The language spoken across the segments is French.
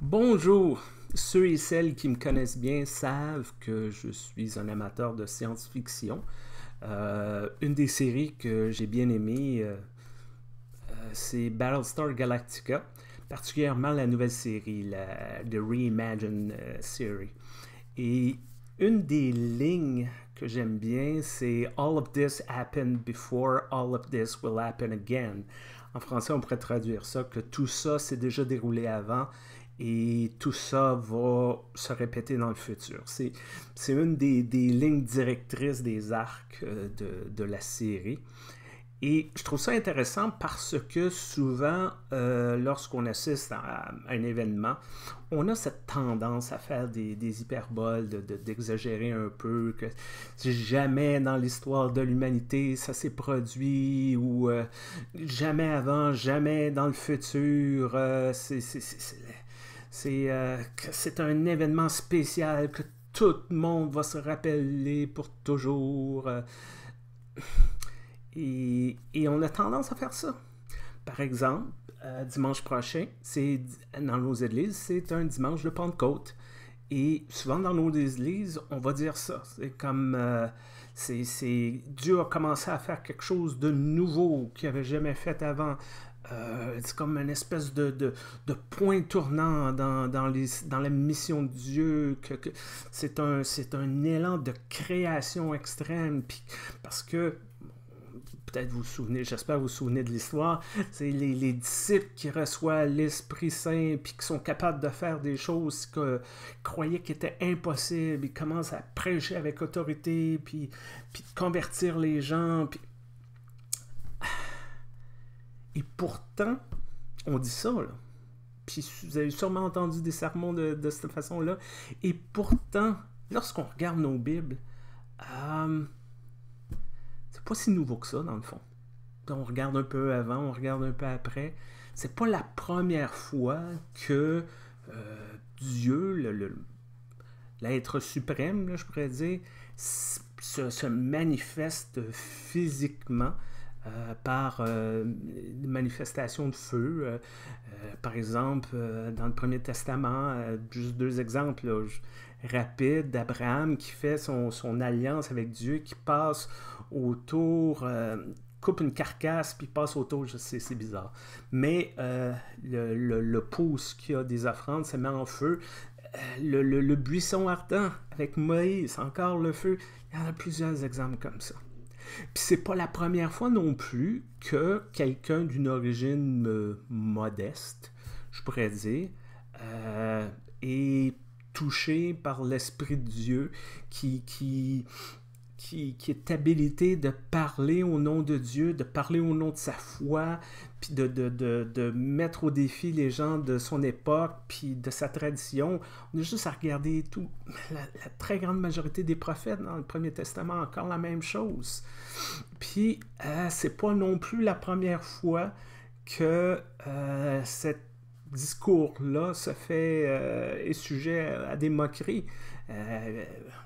Bonjour! Ceux et celles qui me connaissent bien savent que je suis un amateur de science-fiction. Euh, une des séries que j'ai bien aimée, euh, euh, c'est Battlestar Galactica, particulièrement la nouvelle série, la, The Reimagined Series. Et une des lignes que j'aime bien, c'est All of this happened before, all of this will happen again. En français, on pourrait traduire ça que tout ça s'est déjà déroulé avant et tout ça va se répéter dans le futur. C'est une des, lignes directrices des arcs euh, de, la série. Et je trouve ça intéressant parce que souvent, euh, lorsqu'on assiste à, un événement, on a cette tendance à faire des, hyperboles, d'exagérer un peu, que jamais dans l'histoire de l'humanité ça s'est produit, ou euh, jamais avant, jamais dans le futur, C'est c'est c'est euh, c'est un événement spécial que tout le monde va se rappeler pour toujours. Euh. Et, et, on a tendance à faire ça. Par exemple, euh, dimanche prochain, c'est dans nos églises, c'est un dimanche de Pentecôte. Et souvent dans nos églises, on va dire ça. C'est comme euh, c'est Dieu a commencé à faire quelque chose de nouveau qu'il n'avait jamais fait avant. Euh, c'est comme une espèce de, de, point tournant dans, dans, les, dans, la mission de Dieu. Que, c'est, un, c'est un élan de création extrême. parce que, peut-être vous vous souvenez, j'espère vous vous souvenez de l'histoire, c'est les, disciples qui reçoivent l'Esprit Saint puis qui sont capables de faire des choses que croyaient qu'était étaient impossibles. Ils commencent à prêcher avec autorité puis, puis convertir les gens. Puis, et pourtant, on dit ça, là. Puis vous avez sûrement entendu des sermons de, cette façon-là. Et pourtant, lorsqu'on regarde nos Bibles, euh, c'est pas si nouveau que ça, dans le fond. On regarde un peu avant, on regarde un peu après. C'est pas la première fois que euh, Dieu, l'être suprême, je pourrais dire, se manifeste physiquement euh, par euh, des manifestation de feu. Euh, par exemple, dans le Premier Testament, juste deux exemples rapides d'Abraham qui fait son, alliance avec Dieu, qui passe autour coupe une carcasse puis passe autour, je sais, c'est bizarre. Mais le, pouce qui a des offrandes se met en feu. le, le, buisson ardent avec Moïse, encore le feu. Il y en a plusieurs exemples comme ça. Puis c'est pas la première fois non plus que quelqu'un d'une origine euh, modeste, je pourrais dire, euh, est touché par l'Esprit de Dieu qui, qui, qui, est habilité de parler au nom de Dieu, de parler au nom de sa foi, puis de, de, de, de mettre au défi les gens de son époque, puis de sa tradition. On a juste à regarder tout, la, très grande majorité des prophètes dans le Premier Testament, encore la même chose. Puis, ce euh, c'est pas non plus la première fois que euh, ce discours-là se fait euh, est sujet à des moqueries. Euh,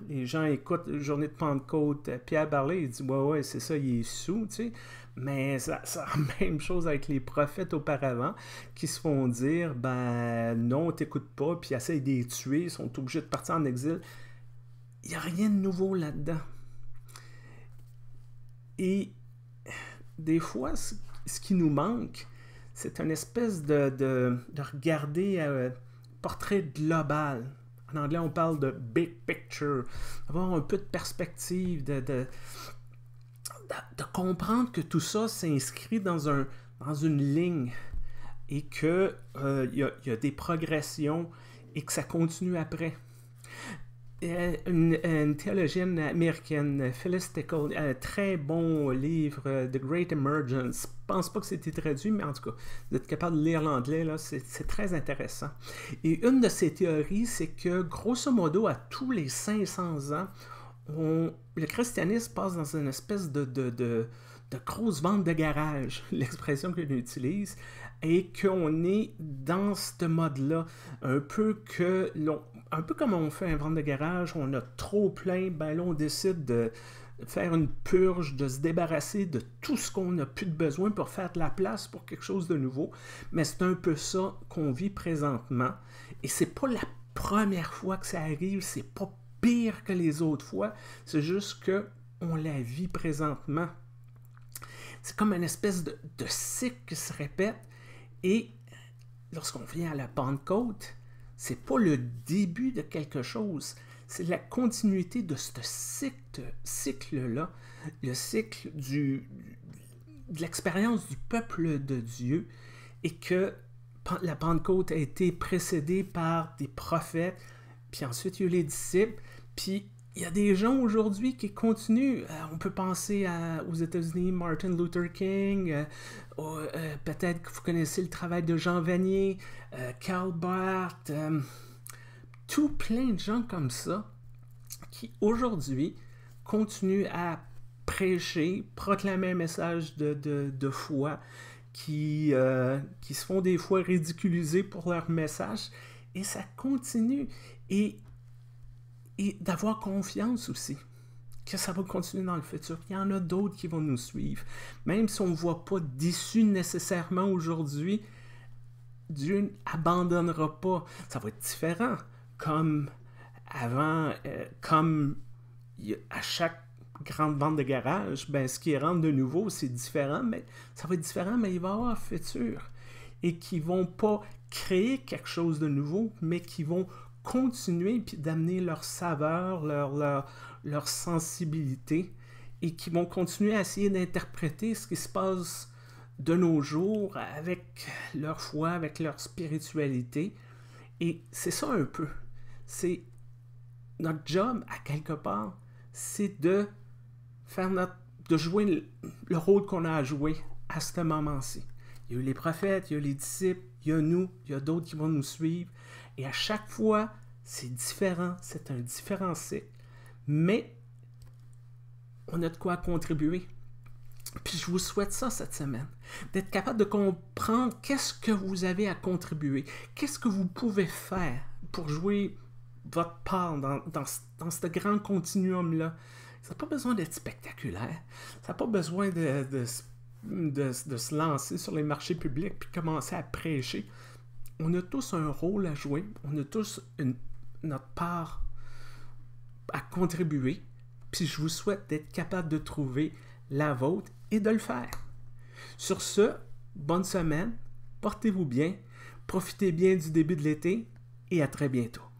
les gens écoutent Journée de Pentecôte, euh, Pierre Barlet, il dit Ouais, ouais, c'est ça, il est sous, tu sais. Mais ça, ça, même chose avec les prophètes auparavant qui se font dire Ben non, t'écoutes pas, puis essayent de les tuer, ils sont obligés de partir en exil. Il n'y a rien de nouveau là-dedans. Et des fois, ce qui nous manque, c'est une espèce de, de, regarder un euh, portrait global en anglais, on parle de big picture. Avoir un peu de perspective, de, comprendre que tout ça s'inscrit dans, un, dans une ligne et qu'il euh, y, a des progressions et que ça continue après. Euh, une, théologienne américaine, Phyllis Tickle, un très bon livre, euh, The Great Emergence. Je pense pas que c'était traduit, mais en tout cas, vous êtes capable de lire l'anglais, là, c'est très intéressant. Et une de ses théories, c'est que, grosso modo, à tous les 500 ans, le christianisme passe dans une espèce de, grosse vente de garage, l'expression l'on utilise, et qu'on est dans ce mode-là, un peu que un peu comme on fait un vente de garage, on a trop plein, ben on décide de faire une purge, de se débarrasser de tout ce qu'on n'a plus de besoin pour faire de la place pour quelque chose de nouveau. Mais c'est un peu ça qu'on vit présentement, et c'est pas la première fois que ça arrive, c'est pas pire que les autres fois, c'est juste que on la vit présentement. C'est comme une espèce de, cycle qui se répète et lorsqu'on vient à la Pentecôte, c'est pas le début de quelque chose, c'est la continuité de ce cycle-là, le cycle du, de l'expérience du peuple de Dieu, et que la Pentecôte a été précédée par des prophètes, puis ensuite il y a les disciples, puis il y a des gens aujourd'hui qui continuent. Euh, on peut penser aux États-Unis, Martin Luther King, euh, euh, peut-être que vous connaissez le travail de Jean Vanier, Karl Barth, tout plein de gens comme ça qui aujourd'hui continuent à prêcher, proclamer un message de, de, foi, qui, qui se font des fois ridiculiser pour leur message. Et ça continue et, d'avoir confiance aussi que ça va continuer dans le futur. Il y en a d'autres qui vont nous suivre. Même si on ne voit pas d'issue nécessairement aujourd'hui, Dieu n'abandonnera pas. Ça va être différent. Comme avant, euh, comme à chaque grande vente de garage, ben, ce qui rentre de nouveau, c'est différent, mais ça va être différent, mais il va y avoir un futur. Et qui ne vont pas créer quelque chose de nouveau, mais qui vont continuer puis d'amener leur saveur, leur, sensibilité et qui vont continuer à essayer d'interpréter ce qui se passe de nos jours avec leur foi, avec leur spiritualité. Et c'est ça un peu. C'est notre job, à quelque part, c'est de faire notre, de jouer le, rôle qu'on a à jouer à ce moment-ci. Il y a eu les prophètes, il y a les disciples, il y a nous, il y a d'autres qui vont nous suivre. Et à chaque fois, c'est différent, c'est un différent Mais on a de quoi contribuer. Puis je vous souhaite ça cette semaine, d'être capable de comprendre qu'est-ce que vous avez à contribuer, qu'est-ce que vous pouvez faire pour jouer votre part dans, ce grand continuum-là. Ça n'a pas besoin d'être spectaculaire, ça n'a pas besoin de de, se lancer sur les marchés publics puis commencer à prêcher on a tous un rôle à jouer, on a tous une, notre part à contribuer, puis je vous souhaite d'être capable de trouver la vôtre et de le faire. Sur ce, bonne semaine, portez-vous bien, profitez bien du début de l'été et à très bientôt.